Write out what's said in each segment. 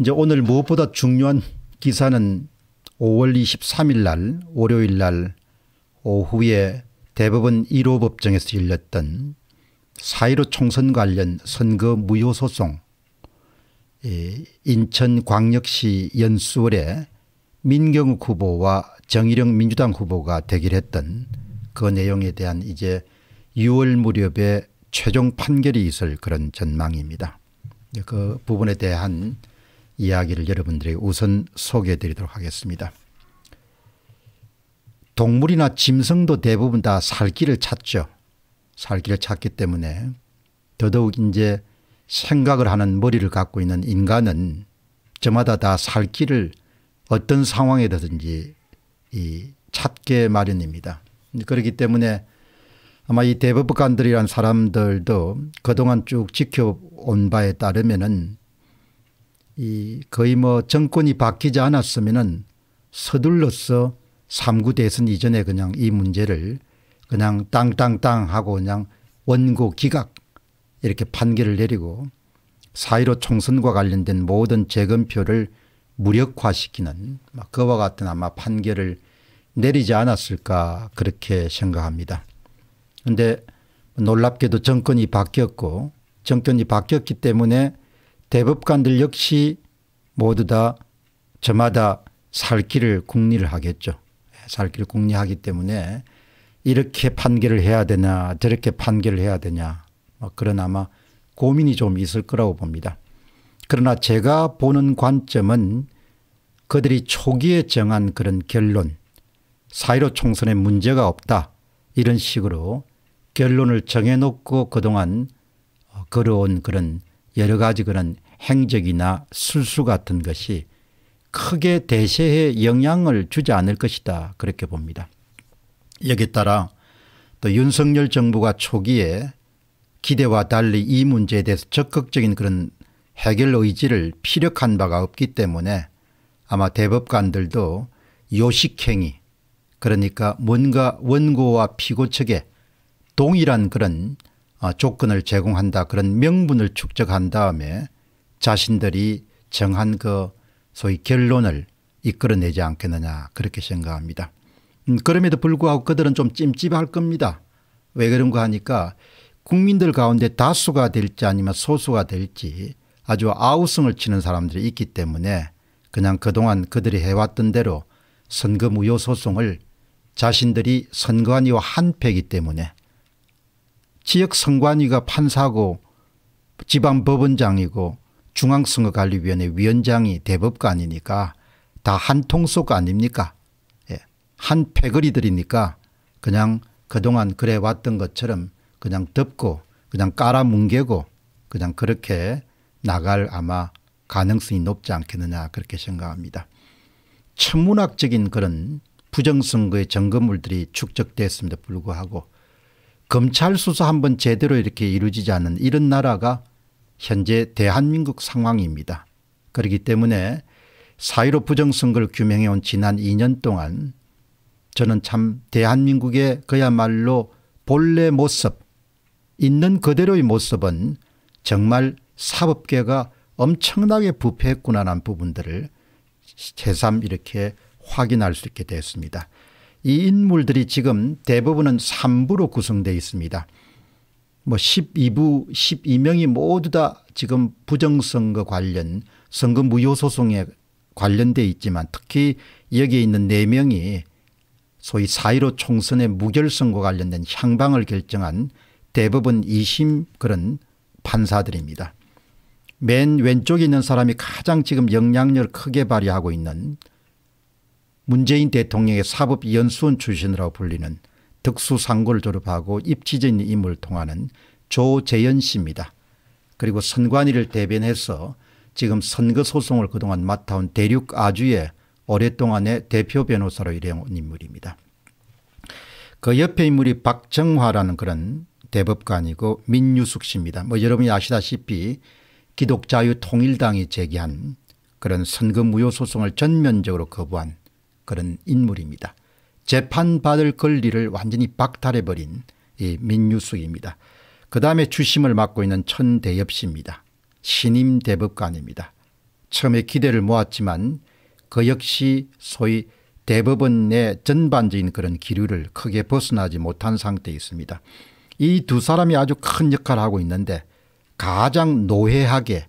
이제 오늘 무엇보다 중요한 기사는 5월 23일 날 월요일 날 오후에 대법원 1호 법정에서 열렸던 4.15 총선 관련 선거 무효 소송 예, 인천광역시 연수월에 민경욱 후보와 정의령 민주당 후보가 대결했던 그 내용에 대한 이제 6월 무렵에 최종 판결이 있을 그런 전망입니다. 그 부분에 대한 이야기를 여러분들에게 우선 소개해 드리도록 하겠습니다. 동물이나 짐승도 대부분 다 살 길을 찾죠. 살 길을 찾기 때문에 더더욱 이제 생각을 하는 머리를 갖고 있는 인간은 저마다 다 살 길을 어떤 상황에든지 이 찾게 마련입니다. 그렇기 때문에 아마 이 대법관들이란 사람들도 그동안 쭉 지켜온 바에 따르면 이 거의 뭐 정권이 바뀌지 않았으면은 서둘러서 3구 대선 이전에 그냥 이 문제를 그냥 땅땅땅 하고 그냥 원고 기각 이렇게 판결을 내리고 4.15 총선과 관련된 모든 재검표를 무력화시키는 그와 같은 아마 판결을 내리지 않았을까 그렇게 생각합니다. 그런데 놀랍게도 정권이 바뀌었고 정권이 바뀌었기 때문에 대법관들 역시 모두 다 저마다 살 길을 궁리를 하겠죠. 예, 살 길을 궁리하기 때문에 이렇게 판결을 해야 되냐 저렇게 판결을 해야 되냐 뭐 그런 아마 고민이 좀 있을 거라고 봅니다. 그러나 제가 보는 관점은 그들이 초기에 정한 그런 결론 사이로 총선에 문제가 없다 이런 식으로 결론을 정해놓고 그동안 어, 걸어온 그런 여러 가지 그런 행적이나 술수 같은 것이 크게 대세에 영향을 주지 않을 것이다 그렇게 봅니다. 여기에 따라 또 윤석열 정부가 초기에 기대와 달리 이 문제에 대해서 적극적인 그런 해결 의지를 피력한 바가 없기 때문에 아마 대법관들도 요식행위 그러니까 뭔가 원고와 피고 측에 동일한 그런 아, 조건을 제공한다 그런 명분을 축적한 다음에 자신들이 정한 그 소위 결론을 이끌어내지 않겠느냐 그렇게 생각합니다. 음, 그럼에도 불구하고 그들은 좀 찜찜할 겁니다. 왜 그런가 하니까 국민들 가운데 다수가 될지 아니면 소수가 될지 아주 아우성을 치는 사람들이 있기 때문에 그냥 그동안 그들이 해왔던 대로 선거 무효 소송을 자신들이 선거안위와 한패기 때문에 지역 선관위가 판사고 지방 법원장이고 중앙선거관리위원회 위원장이 대법관이니까 다 한 통속 아닙니까 예. 한 패거리들이니까 그냥 그동안 그래 왔던 것처럼 그냥 덮고 그냥 깔아뭉개고 그냥 그렇게 나갈 아마 가능성이 높지 않겠느냐 그렇게 생각합니다. 천문학적인 그런 부정선거의 점검물들이 축적됐음에도 불구하고 검찰 수사 한 번 제대로 이렇게 이루어지지 않은 이런 나라가 현재 대한민국 상황입니다. 그렇기 때문에 사1로 부정선거를 규명해온 지난 2년 동안 저는 참 대한민국의 그야말로 본래 모습 있는 그대로의 모습은 정말 사법계가 엄청나게 부패했구나라는 부분들을 새삼 이렇게 확인할 수 있게 되었습니다. 이 인물들이 지금 대부분은 3부로 구성되어 있습니다. 뭐 12부 12명이 모두 다 지금 부정선거 관련 선거 무효 소송에 관련돼 있지만 특히 여기에 있는 4명이 소위 4.15 총선의 무결선거 관련된 향방을 결정한 대법원 2심 그런 판사들입니다. 맨 왼쪽에 있는 사람이 가장 지금 영향력을 크게 발휘하고 있는 문재인 대통령의 사법연수원 출신이라고 불리는 특수상고를 졸업하고 입지전 임을 통하는 조재현 씨입니다. 그리고 선관위를 대변해서 지금 선거소송을 그동안 맡아온 대륙 아주의 오랫동안의 대표 변호사로 일해온 인물입니다. 그 옆에 인물이 박정화라는 그런 대법관이고 민유숙 씨입니다. 뭐 여러분이 아시다시피 기독자유통일당이 제기한 그런 선거무효소송을 전면적으로 거부한 그런 인물입니다. 재판받을 권리를 완전히 박탈해버린 이 민유숙입니다. 그 다음에 주심을 맡고 있는 천대엽 씨입니다. 신임 대법관입니다. 처음에 기대를 모았지만 그 역시 소위 대법원의 전반적인 그런 기류를 크게 벗어나지 못한 상태에 있습니다. 이 두 사람이 아주 큰 역할을 하고 있는데 가장 노회하게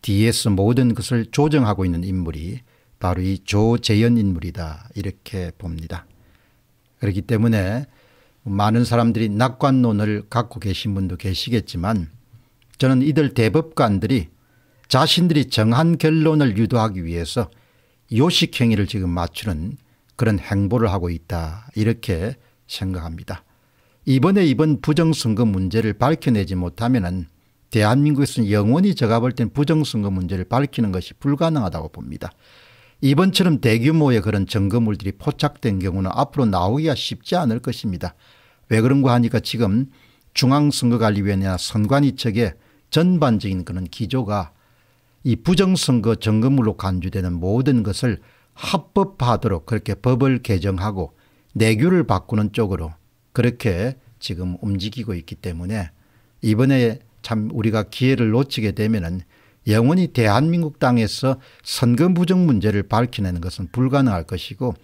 뒤에 모든 것을 조정하고 있는 인물이 바로 이 조재현 인물이다 이렇게 봅니다. 그렇기 때문에 많은 사람들이 낙관론을 갖고 계신 분도 계시겠지만 저는 이들 대법관들이 자신들이 정한 결론을 유도하기 위해서 요식행위를 지금 맞추는 그런 행보를 하고 있다 이렇게 생각합니다. 이번에 이번 부정선거 문제를 밝혀내지 못하면 대한민국에서는 영원히 제가 볼 땐 부정선거 문제를 밝히는 것이 불가능하다고 봅니다. 이번처럼 대규모의 그런 증거물들이 포착된 경우는 앞으로 나오기가 쉽지 않을 것입니다. 왜 그런가 하니까 지금 중앙선거관리위원회나 선관위 측의 전반적인 그런 기조가 이 부정선거 점거물로 간주되는 모든 것을 합법화하도록 그렇게 법을 개정하고 내규를 바꾸는 쪽으로 그렇게 지금 움직이고 있기 때문에 이번에 참 우리가 기회를 놓치게 되면 은 영원히 대한민국 땅에서 선거 부정 문제를 밝혀내는 것은 불가능할 것이고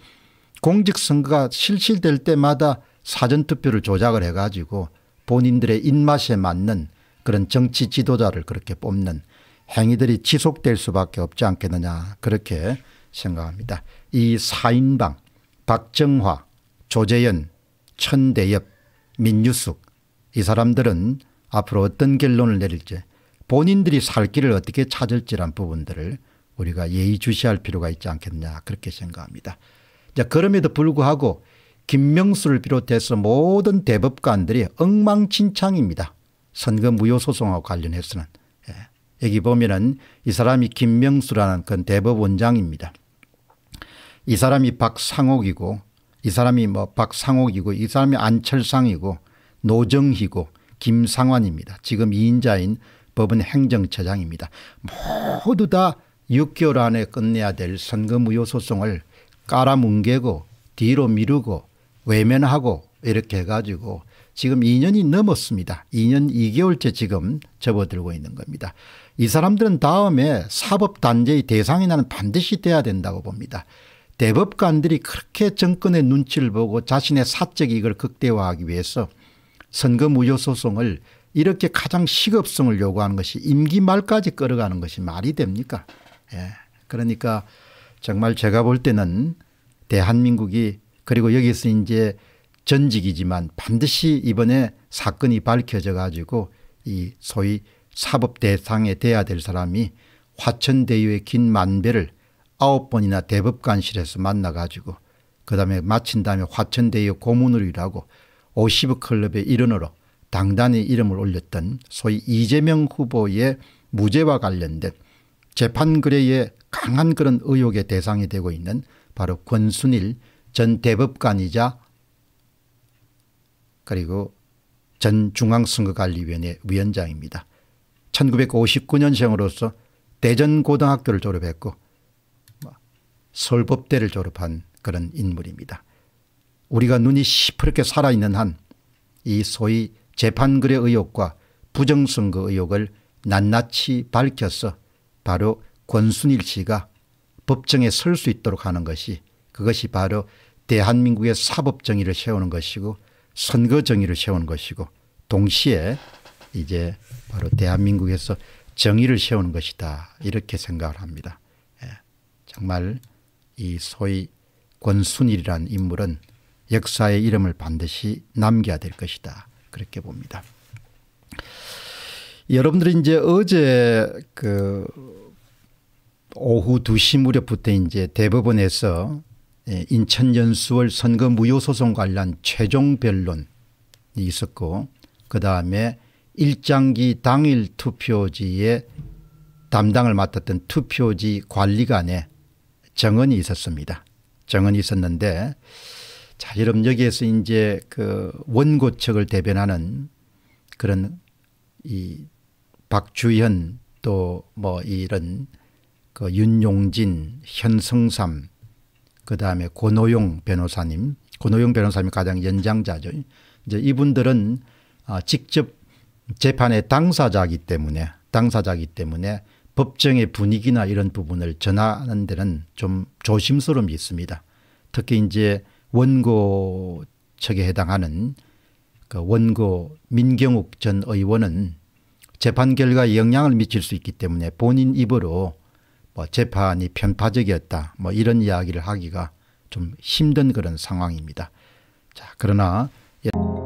공직선거가 실시될 때마다 사전투표를 조작을 해가지고 본인들의 입맛에 맞는 그런 정치 지도자를 그렇게 뽑는 행위들이 지속될 수밖에 없지 않겠느냐 그렇게 생각합니다. 이 4인방 박정화 조재현 천대엽 민유숙 이 사람들은 앞으로 어떤 결론을 내릴지 본인들이 살 길을 어떻게 찾을지란 부분들을 우리가 예의주시할 필요가 있지 않겠냐 느 그렇게 생각합니다. 자, 그럼에도 불구하고 김명수를 비롯해서 모든 대법관들이 엉망진창입니다. 선거 무효 소송하고 관련해서는 예. 여기 보면은 이 사람이 김명수라는 그 대법원장입니다. 이 사람이 박상옥이고 이 사람이 뭐 박상옥이고 이 사람이 안철상이고 노정희고 김상환입니다. 지금 2인자인 법은 행정처장입니다. 모두 다 6개월 안에 끝내야 될 선거 무효 소송을 깔아뭉개고 뒤로 미루고 외면하고 이렇게 해가지고 지금 2년이 넘었습니다. 2년 2개월째 지금 접어들고 있는 겁니다. 이 사람들은 다음에 사법단죄의 대상이 나는 반드시 돼야 된다고 봅니다. 대법관들이 그렇게 정권의 눈치를 보고 자신의 사적 이익을 극대화하기 위해서 선거 무효 소송을 이렇게 가장 시급성을 요구하는 것이 임기 말까지 끌어가는 것이 말이 됩니까? 예. 그러니까 정말 제가 볼 때는 대한민국이 그리고 여기서 이제 전직이지만 반드시 이번에 사건이 밝혀져 가지고 이 소위 사법 대상에 돼야 될 사람이 화천대유의 긴 만배를 아홉 번이나 대법관실에서 만나 가지고 그다음에 마친 다음에 화천대유 고문으로 일하고 오시브 클럽의 일원으로 당단히 이름을 올렸던 소위 이재명 후보의 무죄와 관련된 재판 거래의 강한 그런 의혹의 대상이 되고 있는 바로 권순일 전 대법관이자 그리고 전 중앙선거관리위원회 위원장입니다. 1959년생으로서 대전고등학교를 졸업했고 설법대를 졸업한 그런 인물입니다. 우리가 눈이 시퍼렇게 살아있는 한 이 소위 재판글의 의혹과 부정선거 의혹을 낱낱이 밝혀서 바로 권순일 씨가 법정에 설 수 있도록 하는 것이 그것이 바로 대한민국의 사법정의를 세우는 것이고 선거정의를 세우는 것이고 동시에 이제 바로 대한민국에서 정의를 세우는 것이다 이렇게 생각을 합니다. 예. 정말 이 소위 권순일이란 인물은 역사의 이름을 반드시 남겨야 될 것이다. 그렇게 봅니다. 여러분들이 이제 어제 그 오후 2시 무렵부터 이제 대법원에서 예, 인천연수월 선거 무효소송 관련 최종 변론이 있었고 그 다음에 일장기 당일 투표지에 담당을 맡았던 투표지 관리관에 정언이 있었습니다. 정언이 있었는데 자, 여러분 여기에서 이제 그 원고척을 대변하는 그런 이 박주현 또 뭐 이런 그 윤용진, 현성삼 그 다음에 고노용 변호사님, 고노용 변호사님이 가장 연장자죠. 이제 이분들은 아, 직접 재판의 당사자이기 때문에 당사자이기 때문에 법정의 분위기나 이런 부분을 전하는 데는 좀 조심스러움이 있습니다. 특히 이제 원고 측에 해당하는 그 원고 민경욱 전 의원은 재판 결과에 영향을 미칠 수 있기 때문에 본인 입으로 뭐 재판이 편파적이었다 뭐 이런 이야기를 하기가 좀 힘든 그런 상황입니다. 자 그러나 예.